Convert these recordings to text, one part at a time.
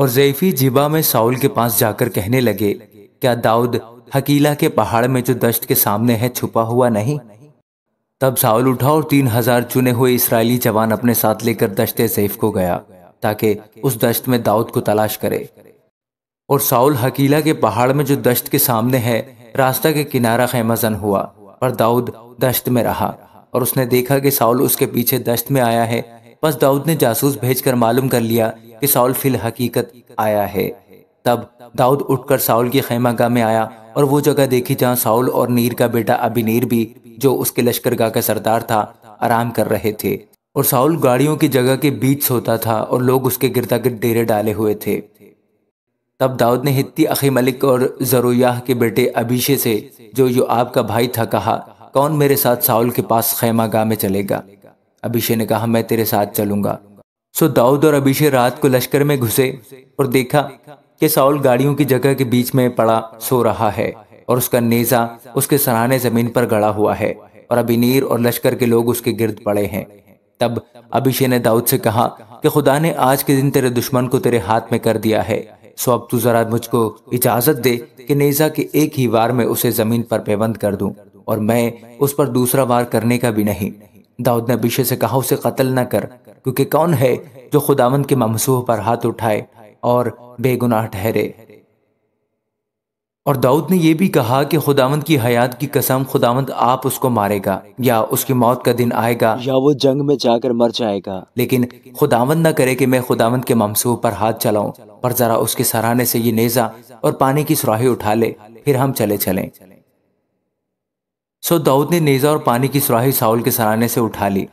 और जैफी जिबा में साउल के पास जाकर कहने लगे क्या दाऊद हकीला के पहाड़ में जो दश्त के सामने है छुपा हुआ नहीं तब साउल उठा और तीन हजार चुने हुए इसराइली जवान अपने साथ लेकर दश्ते सैफ को गया ताकि उस दश्त में दाऊद को तलाश करे और साउल हकीला के पहाड़ में जो दश्त के सामने है रास्ता के किनारा खैमजन हुआ पर दाऊद दश्त में रहा और उसने देखा कि साउल उसके पीछे दश्त में आया है बस दाऊद ने जासूस भेजकर मालूम कर लिया कि साउल फिल हकीकत आया है तब दाऊद उठकर साउल की खेमागाह में आया और वो जगह देखी जहाँ साउल और नीर का बेटा अबीनीर भी जो उसके लश्करगाह का सरदार था आराम कर रहे थे और साउल गाड़ियों की जगह के बीच सोता था और लोग उसके गिरदा गिर डेरे डाले हुए थे तब दाऊद ने हित्ती अखी मलिक और जरूयाह के बेटे अबीशे से जो यो आपका भाई था कहा कौन मेरे साथ साउल के पास खेमागाह में चलेगा अभिषे ने कहा मैं तेरे साथ चलूंगा सो दाऊद और अभिषेक रात को लश्कर में घुसे और देखा कि साउल गाड़ियों की जगह के बीच में पड़ा सो रहा है और उसका नेजा उसके सराहने जमीन पर गड़ा हुआ है और अबिनीर और लश्कर के लोग उसके गिर्द पड़े हैं तब अभिषेक ने दाऊद से कहा कि खुदा ने आज के दिन तेरे दुश्मन को तेरे हाथ में कर दिया है सो अब तू जरा मुझको इजाजत दे कि नेजा के एक ही वार में उसे जमीन पर पेबंद कर दूं और मैं उस पर दूसरा वार करने का भी नहीं दाऊद ने अभिषेक से कहा उसे कत्ल न कर क्योंकि कौन है जो खुदावंद के ममसूह पर हाथ उठाए और बेगुनाह ठहरे और दाऊद ने यह भी कहा कि खुदावंद की हयात की कसम खुदावंद आप उसको मारेगा या उसकी मौत का दिन आएगा या वो जंग में जाकर मर जाएगा लेकिन खुदावंद ना करे कि मैं खुदावंद के ममसूह पर हाथ चलाऊं पर जरा उसके सराहने से ये नेजा और पानी की सुराही उठा ले फिर हम चले चलें सो दाऊद ने नेजा और पानी की सुराही साउल के सराहने से उठा ली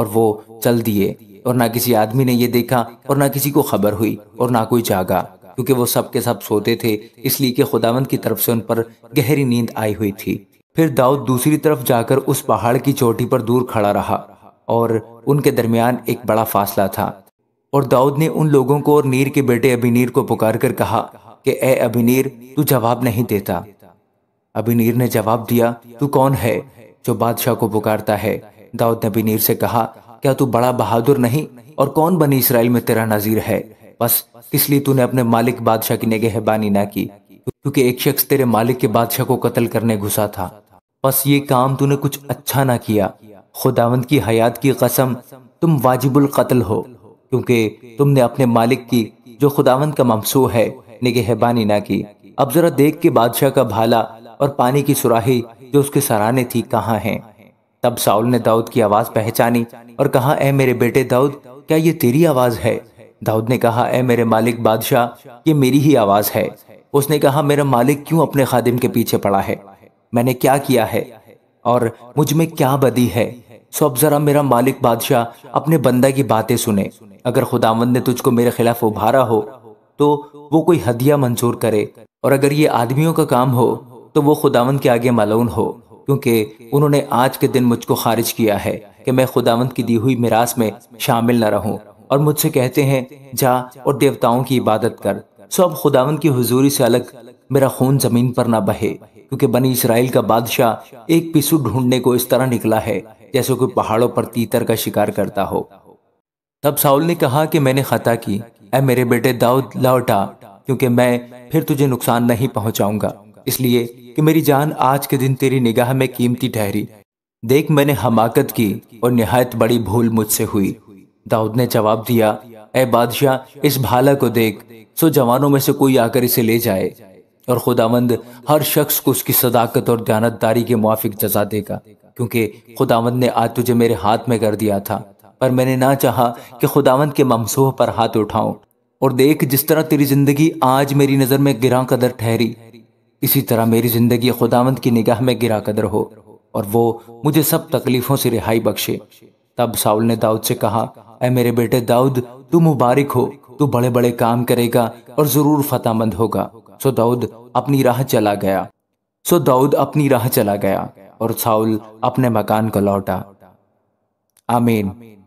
और वो चल दिए और ना किसी आदमी ने ये देखा और ना किसी को खबर हुई और ना कोई जागा क्योंकि वो सब के सब सोते थे इसलिए कि खुदावंद की तरफ से उन पर गहरी नींद आई हुई थी फिर दाऊद दूसरी तरफ जाकर उस पहाड़ की चोटी पर दूर खड़ा रहा और उनके दरमियान एक बड़ा फासला था और दाऊद ने उन लोगों को और नीर के बेटे अभिनीर को पुकार कर कहा कि ए अभिनीर तू जवाब नहीं देता अभिनीर ने जवाब दिया तू कौन है जो बादशाह को पुकारता है दाऊद ने अभिनीर से कहा क्या तू बड़ा बहादुर नहीं और कौन बनी इसराइल में तेरा नजीर है बस इसलिए तूने अपने मालिक बादशाह की निगहबानी ना की क्योंकि एक शख्स तेरे मालिक के बादशाह को कत्ल करने घुसा था बस ये काम तूने कुछ अच्छा ना किया खुदावंद की हयात की कसम तुम वाजिबुल कत्ल हो क्योंकि तुमने अपने मालिक की जो खुदावंद का ममसू है निगहबानी ना की अब जरा देख के बादशाह का भाला और पानी की सुराही जो उसके सराहने थी कहाँ है तब साउल ने दाऊद की आवाज पहचानी और कहा ए मेरे बेटे दाऊद क्या ये तेरी आवाज है दाऊद ने कहा ए मेरे मालिक बादशाह ये मेरी ही आवाज है उसने कहा मेरा मालिक क्यों अपने खादिम के पीछे पड़ा है मैंने क्या किया है और मुझ में क्या बदी है सो अब जरा मेरा मालिक बादशाह अपने बंदा की बातें सुने अगर खुदावंद ने तुझको मेरे खिलाफ उभारा हो तो वो कोई हदिया मंजूर करे और अगर ये आदमियों का काम हो तो वो खुदावंद के आगे मालूम हो क्योंकि उन्होंने आज के दिन मुझको खारिज किया है कि मैं खुदावंत की दी हुई मिरास में शामिल न रहूं और मुझसे कहते हैं जा और देवताओं की इबादत कर सो अब खुदावंत की हुजूरी से अलग मेरा खून जमीन पर ना बहे क्योंकि बनी इसराइल का बादशाह एक पिसू ढूंढने को इस तरह निकला है जैसे कोई पहाड़ों पर तीतर का शिकार करता हो तब साउल ने कहा कि मैंने खता की ए मेरे बेटे दाऊद लौटा क्योंकि मैं फिर तुझे नुकसान नहीं पहुंचाऊंगा इसलिए कि मेरी जान आज के दिन तेरी निगाह में कीमती ठहरी देख मैंने हमाकत की और निहायत बड़ी भूल मुझसे हुई दाऊद ने जवाब दिया ऐ बादशाह इस भाला को देख सो जवानों में से कोई आकर इसे ले जाए और खुदावंद हर शख्स को उसकी सदाकत और दयानतदारी के मुआफिक जजा देगा क्योंकि खुदावंद ने आज तुझे मेरे हाथ में कर दिया था पर मैंने ना चाहा कि खुदावंद के ममसूह पर हाथ उठाऊं और देख जिस तरह तेरी जिंदगी आज मेरी नज़र में गिरा कदर ठहरी इसी तरह मेरी जिंदगी खुदावंत की निगाह में गिरा कदर हो और वो मुझे सब तकलीफों से रिहाई बख्शे तब साउल ने दाऊद से कहा ए मेरे बेटे दाऊद तू मुबारक हो तू बड़े बड़े काम करेगा और जरूर फतेहमंद होगा सो दाऊद अपनी राह चला गया सो दाऊद अपनी राह चला गया और साउल अपने मकान को लौटा आमीन